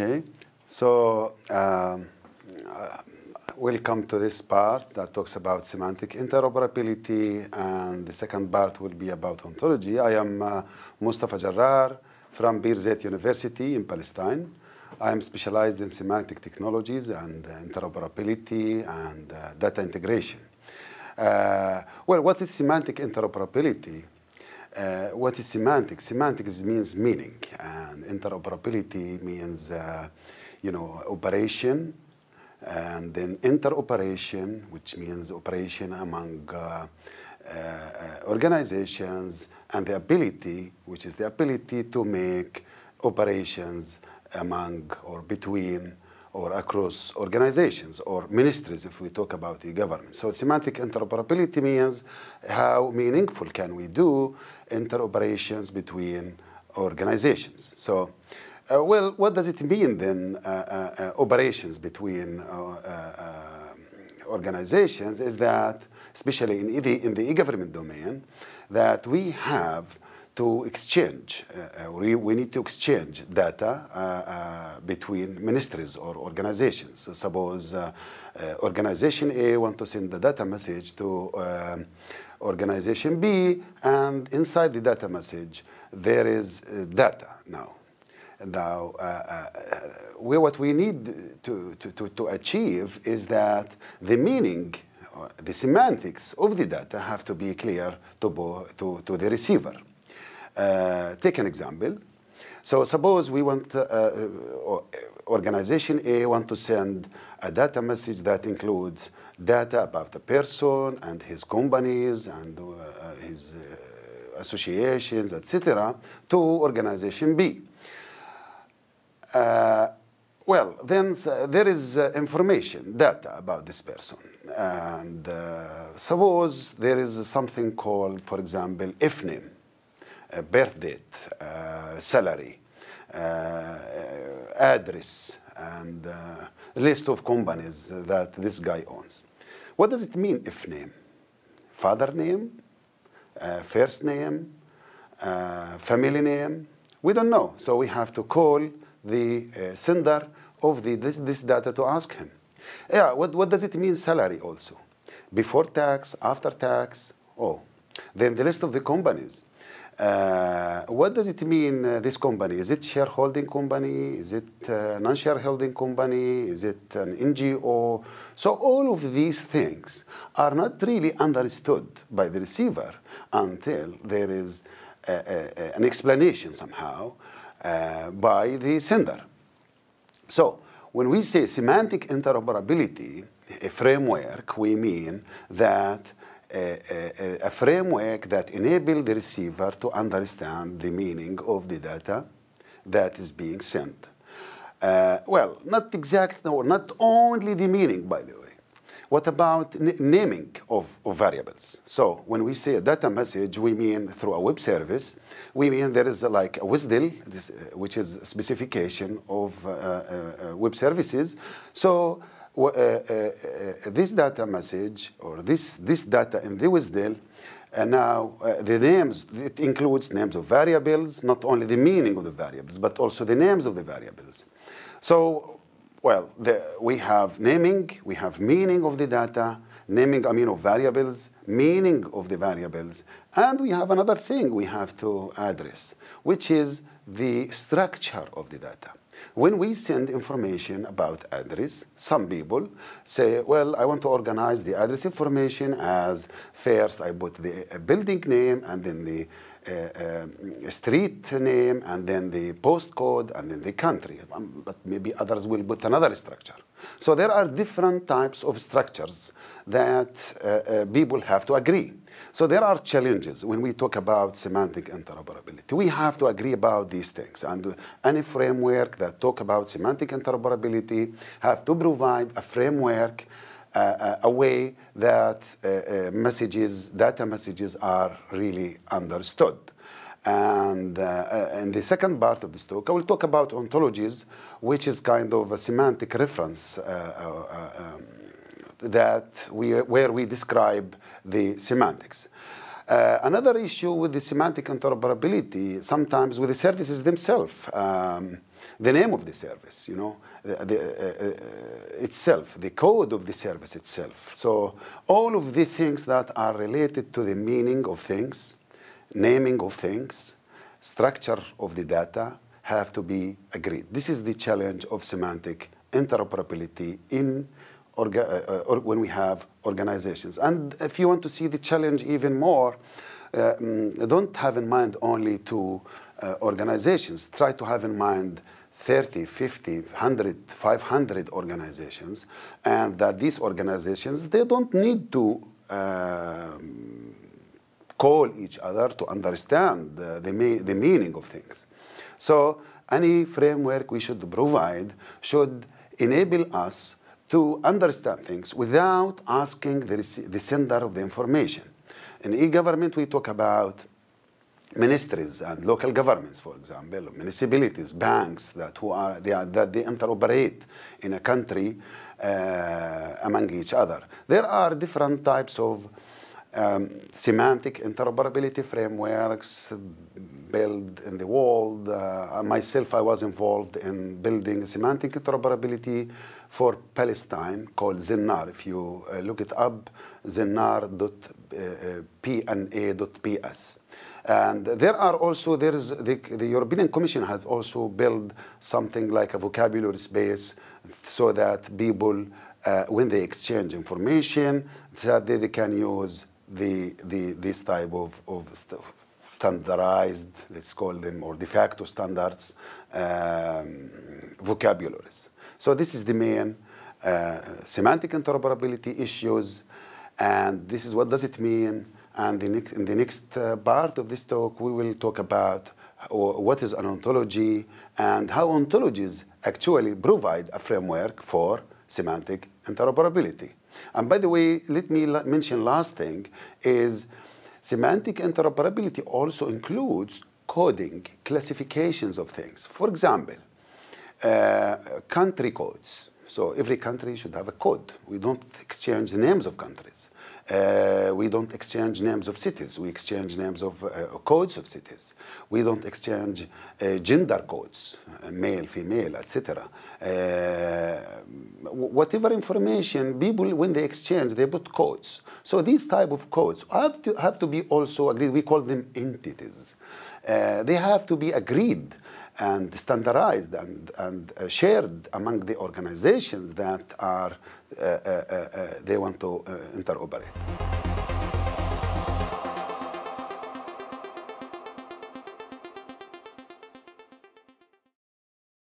Okay, so um, uh, we'll come to this part that talks about semantic interoperability, and the second part will be about ontology. I am uh, Mustafa Jarrar from Birzeit University in Palestine. I am specialized in semantic technologies and uh, interoperability and uh, data integration. Uh, well, what is semantic interoperability? Uh, what is semantics? Semantics means meaning, and interoperability means, uh, you know, operation, and then interoperation, which means operation among uh, uh, uh organizations, and the ability, which is the ability to make operations among or between or across organizations or ministries if we talk about the government So semantic interoperability means how meaningful can we do interoperations between organizations. So uh, well, what does it mean then, uh, uh, uh operations between uh, uh, organizations is that, especially in the, in the e-government domain, that we have to exchange. Uh, uh, we, we, need to exchange data uh, uh, between ministries or organizations. Suppose uh, uh, organization A want to send the data message to um, organization B, and inside the data message there is data now. Now, we, what we need to, to, to achieve is that the meaning the semantics of the data have to be clear to, to, to the receiver. Uh, take an example. So suppose we want uh, uh, organization A want to send a data message that includes data about the person and his companies and uh, his uh, associations, etc., to organization B. Uh, well, then there is information, data about this person. And suppose there is something called, for example, if name birth uh, date, uh, salary, uh, address, and list of companies that this guy owns. What does it mean if name? Father name, first name, family name? We don't know. So we have to call the sender of the, this, this data to ask him. Yeah, what, what does it mean salary also? Before tax, after tax, oh. Then the list of the companies. Uh, what does it mean, uh, this company? Is it shareholding company? Is it uh, non-shareholding company? Is it an NGO? So all of these things are not really understood by the receiver until there is an explanation somehow by the sender. So when we say semantic interoperability, a framework, we mean that a framework that enable the receiver to understand the meaning of the data that is being sent. Uh, well, not exactly, or not only the meaning, by the way. What about naming of, of, variables? So when we say a data message, we mean through a web service, we mean there is a, like a WSDL, this, uh, which is specification of uh, uh, uh web services. So uh, uh, uh, this data message or this, this data in the WSDL and now uh, the names, it includes names of variables, not only the meaning of the variables, but also the names of the variables. So, well, the, we have naming, we have meaning of the data, naming, I mean, of variables, meaning of the variables, and we have another thing we have to address, which is the structure of the data. When we send information about address, some people say, well, I want to organize the address information as first I put the uh, building name and then the uh, uh, street name and then the postcode and then the country. Um, but maybe others will put another structure. So there are different types of structures that uh, uh people have to agree. So there are challenges when we talk about semantic interoperability. We have to agree about these things and any framework that that talk about semantic interoperability have to provide a framework, uh, uh a way that uh, uh, messages, data messages are really understood. And uh, uh, in the second part of this talk, I will talk about ontologies, which is kind of a semantic reference um, that we, where we describe the semantics. Uh, another issue with the semantic interoperability, sometimes with the services themselves, um, the name of the service, you know, the, the, uh, uh, itself, the code of the service itself. So all of the things that are related to the meaning of things, naming of things, structure of the data have to be agreed. This is the challenge of semantic interoperability in orga, uh, uh or when we have organizations. And if you want to see the challenge even more, uh, mm, don't have in mind only two uh, organizations. Try to have in mind 30, 50, 100, 500 organizations, and that these organizations, they don't need to uh, call each other to understand the, the, the meaning of things. So any framework we should provide should enable us to understand things without asking the, the sender of the information. In e-government, we talk about ministries and local governments, for example, municipalities, banks that who are they are, that they interoperate in a country uh, among each other. There are different types of um, semantic interoperability frameworks built in the world. Uh, myself, I was involved in building semantic interoperability for Palestine called Zinnar. If you uh, look it up, zinnar.pna.ps. And there are also, there is the, the European Commission has also built something like a vocabulary space so that people, uh, when they exchange information, that they, they can use the, the, this type of, of stuff standardized, let's call them, or de facto standards um, vocabularies. So this is the main uh, semantic interoperability issues, and this is what does it mean. And the next, in the next uh, part of this talk, we will talk about what is an ontology and how ontologies actually provide a framework for semantic interoperability. And by the way, let me mention last thing is Semantic interoperability also includes coding, classifications of things. For example, uh, country codes. So every country should have a code. We don't exchange the names of countries. Uh, we don't exchange names of cities. We exchange names of uh, codes of cities. We don't exchange uh, gender codes, uh, male, female, etc. Uh, whatever information people, when they exchange, they put codes. So these type of codes have to have to be also agreed. We call them entities. Uh, they have to be agreed and standardized and, and uh, shared among the organizations that are uh, uh, uh, uh they want to uh, interoperate.